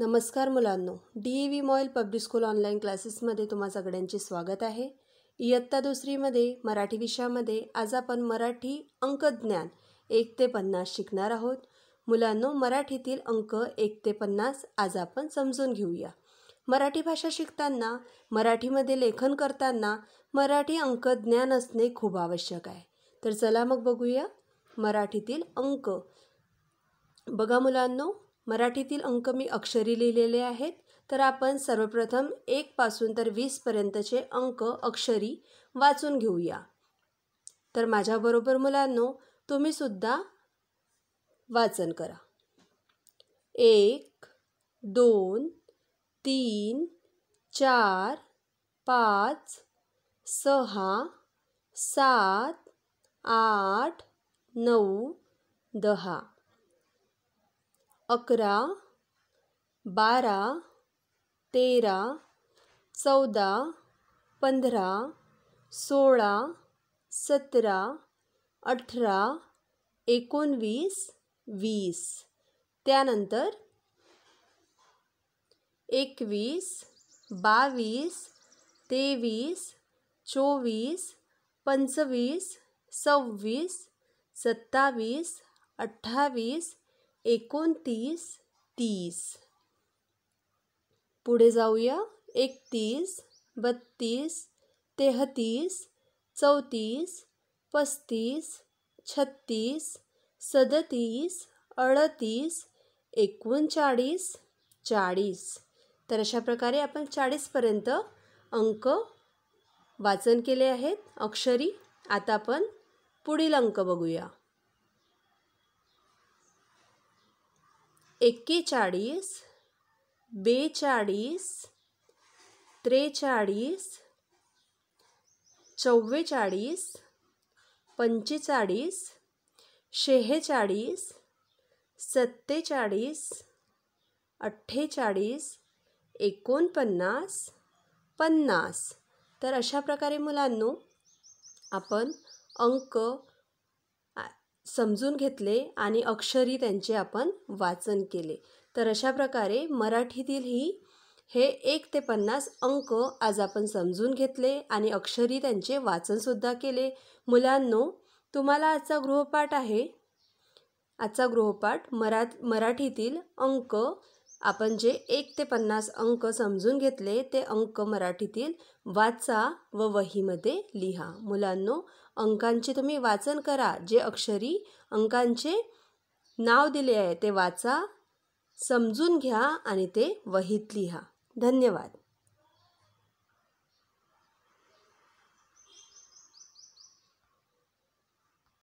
नमस्कार मुलांनो D E V मॉईल पब्लिक स्कूल ऑनलाईन क्लासेसमध्ये तुम्हाला सगळ्यांचे स्वागत आहे इयत्ता दुसरीमध्ये मराठी विषयामध्ये आज आपण मराठी अंकज्ञान एक ते पन्नास शिकणार आहोत मुलांनो मराठीतील अंक एक ते पन्नास आज आपण समजून घेऊया मराठी भाषा शिकताना मराठीमध्ये लेखन करताना मराठी अंकज्ञान असणे खूप आवश्यक आहे तर चला मग बघूया मराठीतील अंक बघा मुलांनो मराठीतील अंक मी अक्षरी लिहिलेले आहेत तर आपण सर्वप्रथम एक एकपासून तर वीसपर्यंतचे अंक अक्षरी वाचून घेऊया तर माझ्याबरोबर मुलांनो तुम्हीसुद्धा वाचन करा एक दोन तीन चार पाच सहा सात आठ नऊ दहा अकरा बारा तेरा चौदा पंद्रह सोलह सतरा अठरा एकोणवीस वीस त्यानंतर एकवीस बावीस तेवीस चोवीस पंचवीस सव्वीस सत्तावीस अठावीस एकोणतीस तीस पुढे जाऊया एकतीस बत्तीस तेहतीस चौतीस पस्तीस छत्तीस सदतीस अडतीस एकोणचाळीस चाळीस तर अशा प्रकारे आपण चाळीसपर्यंत अंक वाचन केले आहेत अक्षरी आता आपण पुढील अंक बघूया एक्केचाळीस बेचाळीस त्रेचाळीस चव्वेचाळीस पंचेचाळीस शेहेचाळीस सत्तेचाळीस अठ्ठेचाळीस एकोणपन्नास पन्नास तर अशा प्रकारे मुलांनो आपण अंक समजून घेतले आणि अक्षरी त्यांचे आपण वाचन केले तर अशा प्रकारे मराठीतील ही हे एक ते पन्नास अंक आज आपण समजून घेतले आणि अक्षरी त्यांचे वाचनसुद्धा केले मुलांनो तुम्हाला आजचा गृहपाठ आहे आजचा गृहपाठ मरा मराठीतील अंक आपण जे एक ते पन्नास अंक समजून घेतले ते अंक मराठीतील वाचा व वहीमध्ये लिहा मुलांनो अंकांचे तुम्ही वाचन करा जे अक्षरी अंकांचे नाव दिले आहे ते वाचा समजून घ्या आणि ते वहीत लिहा धन्यवाद